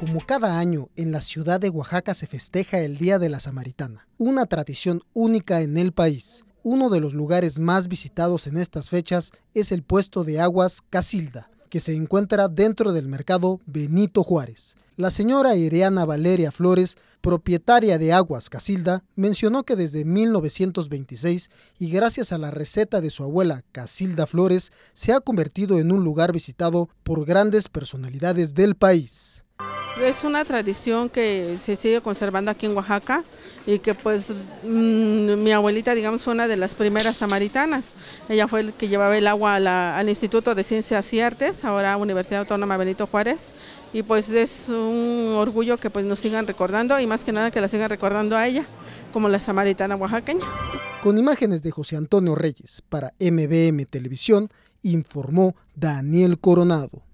Como cada año, en la ciudad de Oaxaca se festeja el Día de la Samaritana, una tradición única en el país. Uno de los lugares más visitados en estas fechas es el puesto de aguas Casilda, que se encuentra dentro del mercado Benito Juárez. La señora Ireana Valeria Flores, propietaria de Aguas Casilda, mencionó que desde 1926 y gracias a la receta de su abuela Casilda Flores, se ha convertido en un lugar visitado por grandes personalidades del país. Es una tradición que se sigue conservando aquí en Oaxaca y que pues mm, mi abuelita, digamos, fue una de las primeras samaritanas. Ella fue el que llevaba el agua al Instituto de Ciencias y Artes, ahora Universidad Autónoma Benito Juárez. Y pues es un orgullo que pues nos sigan recordando y más que nada que la sigan recordando a ella como la samaritana oaxaqueña. Con imágenes de José Antonio Reyes para MBM Televisión, informó Daniel Coronado.